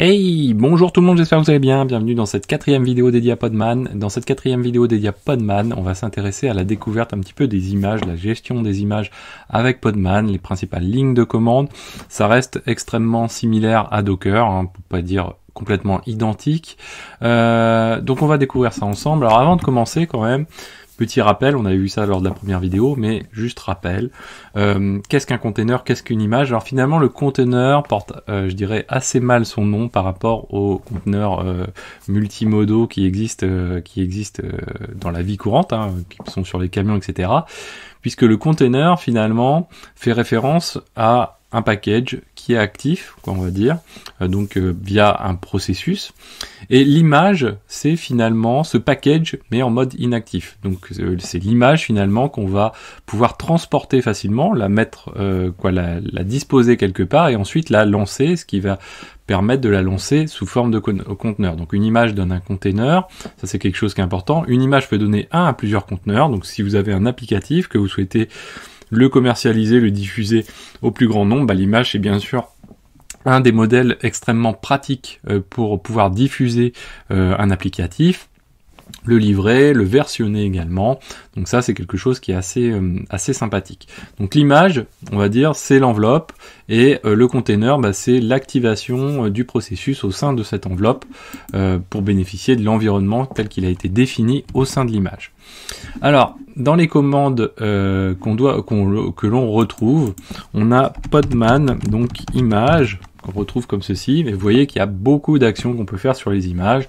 Hey, bonjour tout le monde, j'espère que vous allez bien. Bienvenue dans cette quatrième vidéo dédiée à Podman. Dans cette quatrième vidéo dédiée à Podman, on va s'intéresser à la découverte un petit peu des images, la gestion des images avec Podman, les principales lignes de commande. Ça reste extrêmement similaire à Docker, hein, pour pas dire complètement identique. Euh, donc on va découvrir ça ensemble. Alors avant de commencer quand même, Petit rappel, on avait vu ça lors de la première vidéo, mais juste rappel. Euh, qu'est-ce qu'un container Qu'est-ce qu'une image Alors finalement, le container porte, euh, je dirais, assez mal son nom par rapport aux conteneurs euh, multimodaux qui existent, qui existent dans la vie courante, hein, qui sont sur les camions, etc. Puisque le container, finalement, fait référence à un package qui est actif, on va dire, euh, donc euh, via un processus. Et l'image, c'est finalement ce package, mais en mode inactif. Donc euh, c'est l'image finalement qu'on va pouvoir transporter facilement, la mettre, quoi, la, la, disposer quelque part et ensuite la lancer, ce qui va permettre de la lancer sous forme de conteneur. Donc une image donne un conteneur, ça c'est quelque chose qui est important. Une image peut donner un à plusieurs conteneurs. Donc si vous avez un applicatif que vous souhaitez le commercialiser, le diffuser au plus grand nombre, bah, l'image est bien sûr un des modèles extrêmement pratiques euh, pour pouvoir diffuser euh, un applicatif le livrer, le versionner également. Donc ça, c'est quelque chose qui est assez, euh, assez sympathique. Donc l'image, on va dire, c'est l'enveloppe et euh, le container, bah, c'est l'activation euh, du processus au sein de cette enveloppe pour bénéficier de l'environnement tel qu'il a été défini au sein de l'image. Alors, dans les commandes qu'on doit, que l'on retrouve, on a podman, donc image, retrouve comme ceci. Mais vous voyez qu'il y a beaucoup d'actions qu'on peut faire sur les images,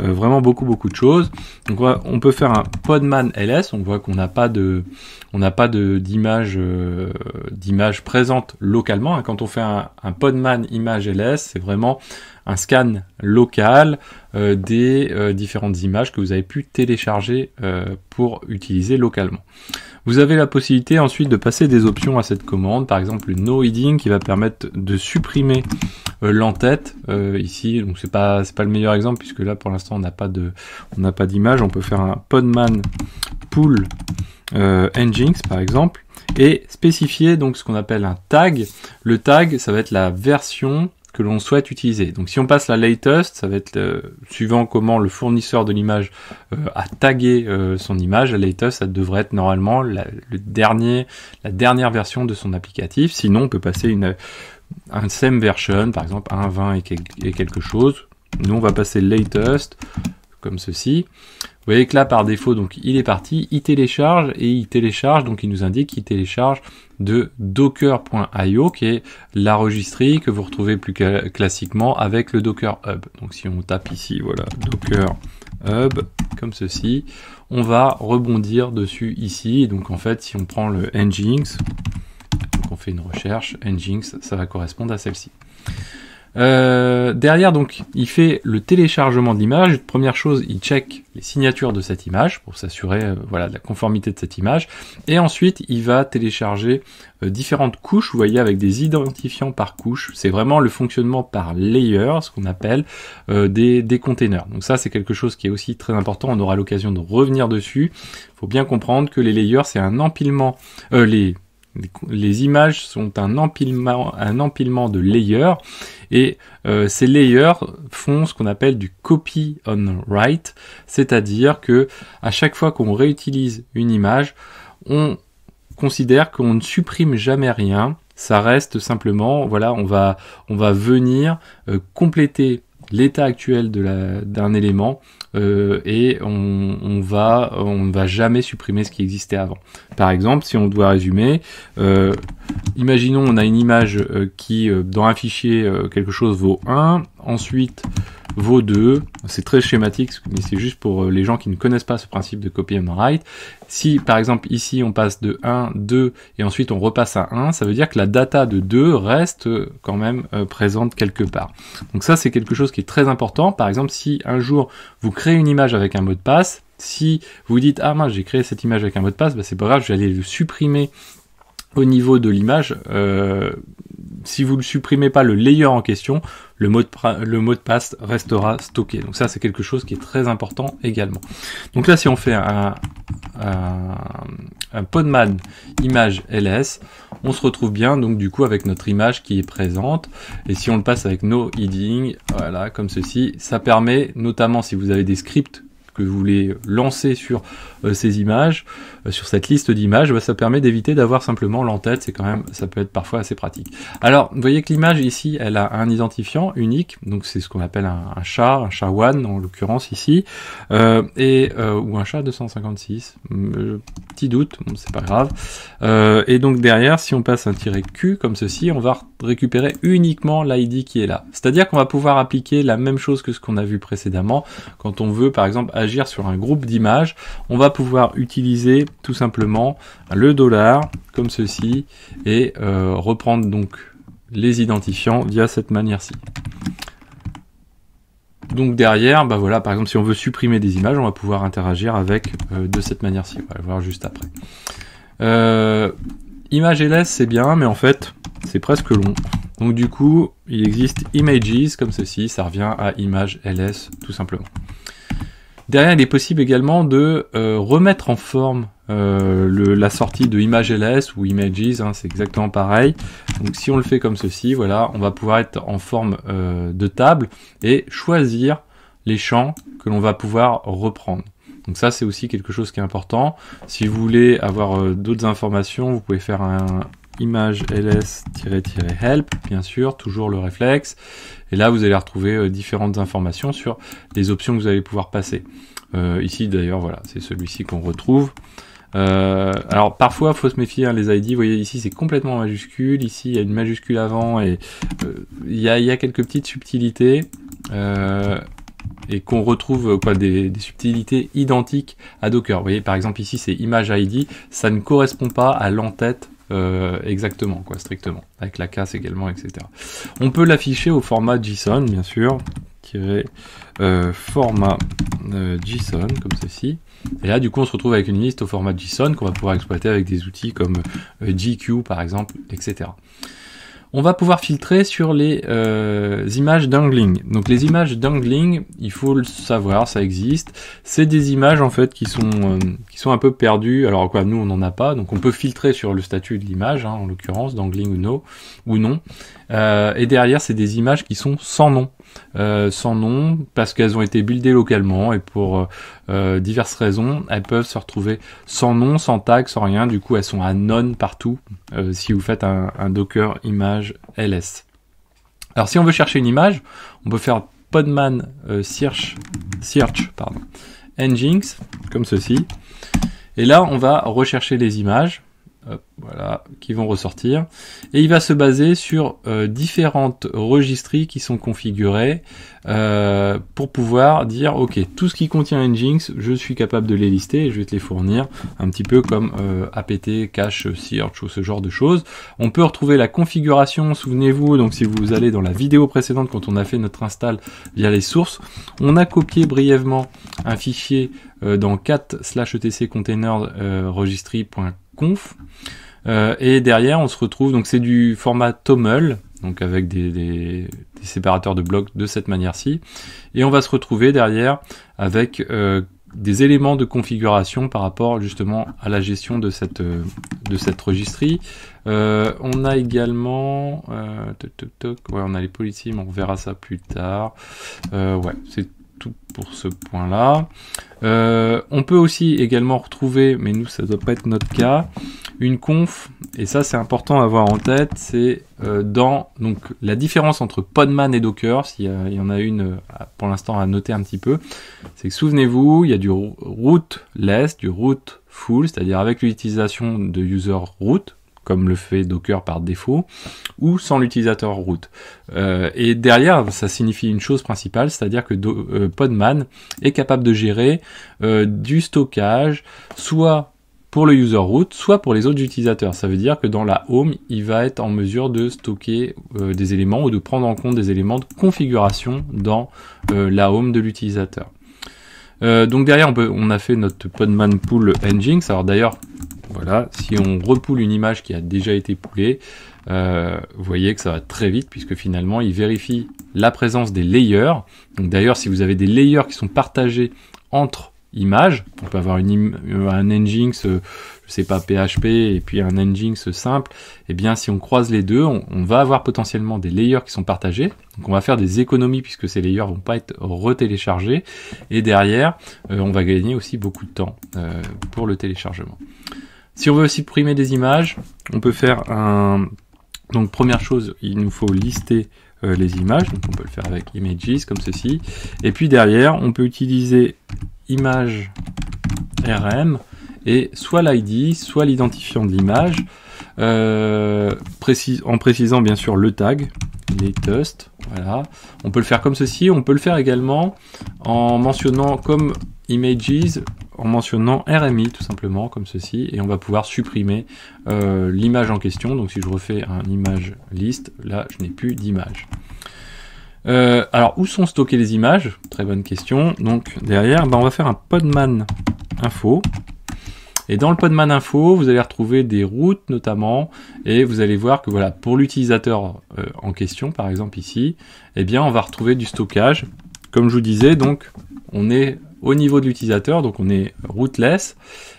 euh, vraiment beaucoup beaucoup de choses. Donc on, peut faire un Podman LS, on voit qu'on n'a pas de on n'a pas d'image euh, d'image présente localement. Hein. Quand on fait un, Podman image LS, c'est vraiment un scan local euh, des différentes images que vous avez pu télécharger pour utiliser localement. Vous avez la possibilité ensuite de passer des options à cette commande, par exemple une no reading qui va permettre de supprimer euh, l'entête euh, ici. Donc c'est pas c'est pas le meilleur exemple puisque là pour l'instant on n'a pas de on n'a pas d'image. On peut faire un podman pull euh, engines par exemple et spécifier donc ce qu'on appelle un tag. Le tag ça va être la version que l'on souhaite utiliser. Donc si on passe la latest, ça va être suivant comment le fournisseur de l'image euh, a tagué euh, son image, la latest, ça devrait être normalement la, le dernier, la dernière version de son applicatif. Sinon, on peut passer une, un version, par exemple 1.20 et, et quelque chose. Nous, on va passer latest comme ceci. Vous voyez que là, par défaut, donc il est parti, il télécharge et il télécharge, donc il nous indique qu'il télécharge de docker.io, qui est la registrie que vous retrouvez plus classiquement avec le Docker Hub. Donc si on tape ici, voilà, Docker Hub, comme ceci, on va rebondir dessus ici. Et donc en fait, si on prend le Nginx, donc on fait une recherche, Nginx, ça va correspondre à celle-ci. Euh, derrière, donc, il fait le téléchargement de Première chose, il check les signatures de cette image pour s'assurer euh, voilà, de la conformité de cette image. Et ensuite, il va télécharger euh, différentes couches, vous voyez, avec des identifiants par couche. C'est vraiment le fonctionnement par layer, ce qu'on appelle des, des containers. Donc ça, c'est quelque chose qui est aussi très important. On aura l'occasion de revenir dessus. faut bien comprendre que les layers, c'est un empilement... les les images sont un empilement, un empilement de layers et euh, ces layers font ce qu'on appelle du copy on write, c'est-à-dire que à chaque fois qu'on réutilise une image, on considère qu'on ne supprime jamais rien, ça reste simplement, voilà, on va, on va venir euh, compléter l'état actuel d'un élément euh, et on, va on ne va jamais supprimer ce qui existait avant. Par exemple, si on doit résumer, euh, imaginons on a une image euh, qui dans un fichier quelque chose vaut 1, ensuite vaut 2, c'est très schématique, mais c'est juste pour les gens qui ne connaissent pas ce principe de copy and write. Si par exemple ici on passe de 1, 2 et ensuite on repasse à 1, ça veut dire que la data de 2 reste quand même présente quelque part. Donc ça c'est quelque chose qui est très important. Par exemple si un jour vous créez une image avec un mot de passe, si vous dites ah moi j'ai créé cette image avec un mot de passe, bah, c'est pas grave, je le supprimer au niveau de l'image. Euh, si vous ne supprimez pas le layer en question, le mot, de, le mot de passe restera stocké. Donc ça c'est quelque chose qui est très important également. Donc là si on fait un, un podman image ls, on se retrouve bien donc du coup avec notre image qui est présente. Et si on le passe avec no heading, voilà, comme ceci, ça permet notamment si vous avez des scripts que vous voulez lancer sur euh, ces images, euh, sur cette liste d'images, bah, ça permet d'éviter d'avoir simplement l'entête, c'est quand même, ça peut être parfois assez pratique. Alors, vous voyez que l'image ici, elle a un identifiant unique, donc c'est ce qu'on appelle un, un, chat, un chat one en l'occurrence ici, euh, et ou un chat 256, hum, petit doute, c'est pas grave. et donc derrière, si on passe un tiret Q comme ceci, on va récupérer uniquement l'ID qui est là. C'est-à-dire qu'on va pouvoir appliquer la même chose que ce qu'on a vu précédemment, quand on veut par exemple agir sur un groupe d'images, on va pouvoir utiliser tout simplement le dollar comme ceci et euh, reprendre donc les identifiants via cette manière-ci. Donc derrière, bah voilà, par exemple, si on veut supprimer des images, on va pouvoir interagir avec euh, de cette manière-ci. On va le voir juste après. Euh, image LS, c'est bien, mais en fait, c'est presque long. Donc du coup, il existe images comme ceci, ça revient à image LS tout simplement. Derrière, il est possible également de euh, remettre en forme euh, la sortie de ImageLS ou images, hein, c'est exactement pareil. Donc si on le fait comme ceci, voilà, on va pouvoir être en forme euh, de table et choisir les champs que l'on va pouvoir reprendre. Donc ça, c'est aussi quelque chose qui est important. Si vous voulez avoir d'autres informations, vous pouvez faire un, image ls-help, bien sûr, toujours le réflexe. Et là, vous allez retrouver euh, différentes informations sur les options que vous allez pouvoir passer. Euh, ici, d'ailleurs, voilà, c'est celui-ci qu'on retrouve. Euh, alors parfois faut se méfier hein, les ID, vous voyez ici c'est complètement majuscule, ici il y a une majuscule avant et il, y a, quelques petites subtilités et qu'on retrouve quoi des, des, subtilités identiques à Docker. Vous voyez par exemple ici c'est image ID, ça ne correspond pas à l'entête euh, exactement, quoi, strictement, avec la casse également, etc. On peut l'afficher au format JSON, bien sûr, tirer euh, format euh, JSON, comme ceci. Et là, du coup, on se retrouve avec une liste au format JSON qu'on va pouvoir exploiter avec des outils comme GQ, par exemple, etc on va pouvoir filtrer sur les euh, images d'angling. Donc les images d'angling, il faut le savoir, ça existe. C'est des images en fait qui sont, euh, qui sont un peu perdues. Alors quoi, nous on n'en a pas, donc on peut filtrer sur le statut de l'image, hein, en l'occurrence, d'angling ou, ou non. Euh, et derrière, c'est des images qui sont sans nom. Euh, sans nom parce qu'elles ont été buildées localement et pour euh, euh, diverses raisons, elles peuvent se retrouver sans nom, sans tag, sans rien. Du coup, elles sont à non partout si vous faites un, Docker image ls. Alors, si on veut chercher une image, on peut faire podman search, search pardon, comme ceci. Et là, on va rechercher les images voilà, qui vont ressortir. Et il va se baser sur euh, différentes registries qui sont configurées euh, pour pouvoir dire ok, tout ce qui contient Nginx, je suis capable de les lister et je vais te les fournir, un petit peu comme euh, apt, cache, search ou ce genre de choses. On peut retrouver la configuration, souvenez-vous, donc si vous allez dans la vidéo précédente quand on a fait notre install via les sources, on a copié brièvement un fichier dans 4 slash etc container conf. Euh, et derrière, on se retrouve, donc c'est du format TOML, donc avec des, séparateurs de blocs de cette manière-ci. Et on va se retrouver derrière avec euh, des éléments de configuration par rapport justement à la gestion de cette, euh, de cette registrie. on a également, ouais, on a les policies, mais on verra ça plus tard. ouais, c'est pour ce point-là. Euh, on peut aussi également retrouver, mais nous ça doit pas être notre cas, une conf, et ça c'est important à avoir en tête, c'est euh, dans donc la différence entre Podman et Docker, s'il y, en a une euh, pour l'instant à noter un petit peu, c'est que souvenez-vous, il y a du rootless, du route full, c'est-à-dire avec l'utilisation de user root, comme le fait Docker par défaut, ou sans l'utilisateur root. Euh, et derrière, ça signifie une chose principale, c'est-à-dire que euh, Podman est capable de gérer euh, du stockage, soit pour le user root, soit pour les autres utilisateurs. Ça veut dire que dans la home, il va être en mesure de stocker des éléments ou de prendre en compte des éléments de configuration dans la home de l'utilisateur. donc derrière, on, on, a fait notre Podman Pool Engine. Alors d'ailleurs, voilà, si on repoule une image qui a déjà été poulée, euh, vous voyez que ça va très vite puisque finalement il vérifie la présence des layers. d'ailleurs, si vous avez des layers qui sont partagés entre images, on peut avoir euh, un Nginx, euh, je sais pas PHP et puis un Nginx simple. Et eh bien, si on croise les deux, on, va avoir potentiellement des layers qui sont partagés. Donc on va faire des économies puisque ces layers vont pas être retéléchargés. Et derrière, on va gagner aussi beaucoup de temps pour le téléchargement. Si on veut aussi supprimer des images, on peut faire un... Donc première chose, il nous faut lister euh, les images, donc on peut le faire avec images comme ceci. Et puis derrière, on peut utiliser image rm et soit l'id, soit l'identifiant de l'image, euh, en précisant bien sûr le tag, les tests, voilà. On peut le faire comme ceci, on peut le faire également en mentionnant comme images en mentionnant RMI tout simplement comme ceci et on va pouvoir supprimer euh, l'image en question. Donc si je refais un image liste, là je n'ai plus d'image. Euh, alors où sont stockées les images Très bonne question. Donc derrière, ben, on va faire un podman info. Et dans le Podman Info, vous allez retrouver des routes notamment, et vous allez voir que voilà, pour l'utilisateur euh, en question, par exemple ici, eh bien, on va retrouver du stockage. Comme je vous disais, donc, on est au niveau de l'utilisateur, donc on est rootless,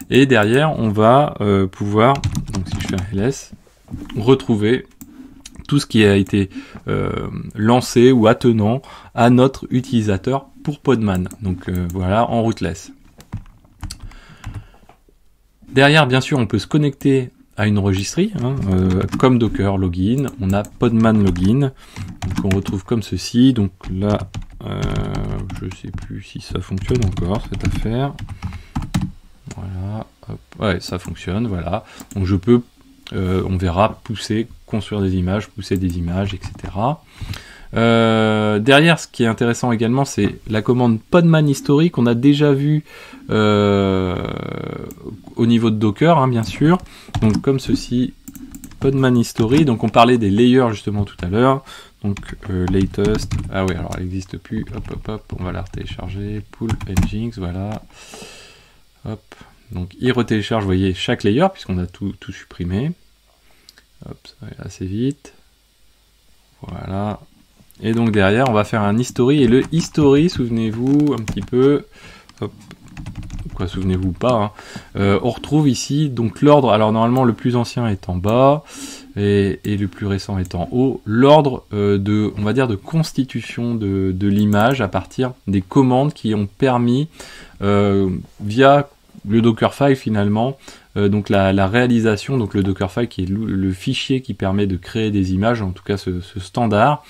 et derrière on va euh, pouvoir, donc si je fais un ls, retrouver tout ce qui a été euh, lancé ou attenant à notre utilisateur pour Podman. Donc euh, voilà, en rootless. Derrière, bien sûr, on peut se connecter une registrie, hein, euh, comme Docker login, on a Podman login, qu'on retrouve comme ceci. Donc là, euh, je sais plus si ça fonctionne encore cette affaire. Voilà, ouais, ça fonctionne, voilà. Donc je peux, euh, on verra, pousser, construire des images, pousser des images, etc. derrière, ce qui est intéressant également, c'est la commande podman historique. On a déjà vu niveau de Docker, hein, bien sûr. Donc comme ceci, Podman History. Donc on parlait des layers justement tout à l'heure. Donc euh, latest, ah oui, alors elle n'existe plus. Hop, hop, hop, on va la télécharger. Pull Nginx, voilà. Hop, donc il retélécharge, voyez, chaque layer puisqu'on a tout, tout supprimé. Hop, ça assez vite. Voilà. Et donc derrière, on va faire un history. Et le history, souvenez-vous, un petit peu, hop, souvenez-vous pas. Hein. Euh, on retrouve ici donc l'ordre, alors normalement le plus ancien est en bas et, le plus récent est en haut, l'ordre euh, de, on va dire, de constitution de, l'image à partir des commandes qui ont permis, euh, via le Dockerfile finalement, donc la, réalisation, donc le Dockerfile qui est le, fichier qui permet de créer des images, en tout cas ce standard,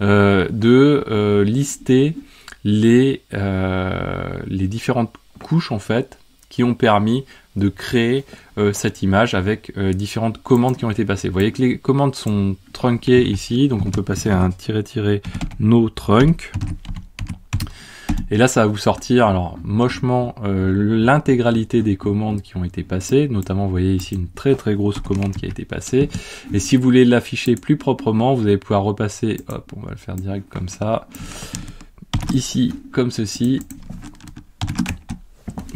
de lister les, euh, les différentes couches en fait qui ont permis de créer euh, cette image avec euh, différentes commandes qui ont été passées. Vous voyez que les commandes sont trunquées ici, donc on peut passer à un tiret-tiret no trunk. Et là, ça va vous sortir alors mochement l'intégralité des commandes qui ont été passées, notamment vous voyez ici une très très grosse commande qui a été passée. Et si vous voulez l'afficher plus proprement, vous allez pouvoir repasser, hop, on va le faire direct comme ça ici comme ceci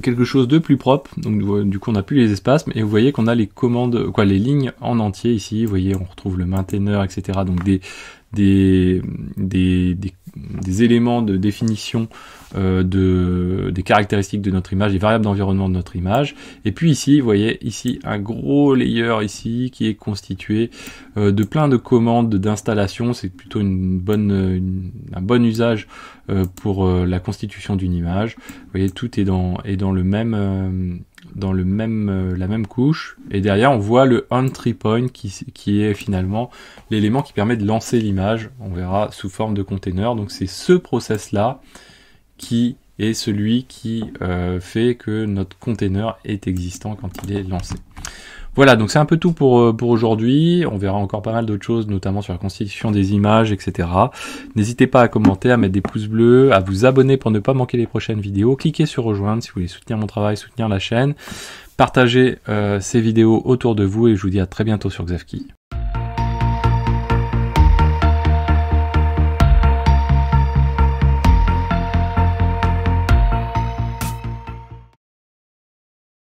quelque chose de plus propre. Donc du coup, on n'a plus les espaces mais vous voyez qu'on a les commandes, quoi, les lignes en entier ici. Vous voyez, on retrouve le mainteneur, etc. Donc des des, des, des des éléments de définition euh, de, des caractéristiques de notre image, des variables d'environnement de notre image. Et puis ici, vous voyez ici un gros layer ici qui est constitué euh, de plein de commandes d'installation. C'est plutôt une bonne, un bon usage euh, pour la constitution d'une image. Vous voyez, tout est dans, est dans le même dans le même, euh, la même couche. Et derrière, on voit le entry point qui, est finalement l'élément qui permet de lancer l'image. On verra sous forme de container. Donc c'est ce process-là qui est celui qui euh, fait que notre container est existant quand il est lancé. Voilà, donc c'est un peu tout pour, euh, pour aujourd'hui. On verra encore pas mal d'autres choses, notamment sur la constitution des images, etc. N'hésitez pas à commenter, à mettre des pouces bleus, à vous abonner pour ne pas manquer les prochaines vidéos. Cliquez sur rejoindre si vous voulez soutenir mon travail, soutenir la chaîne. Partagez euh, ces vidéos autour de vous et je vous dis à très bientôt sur Xavki.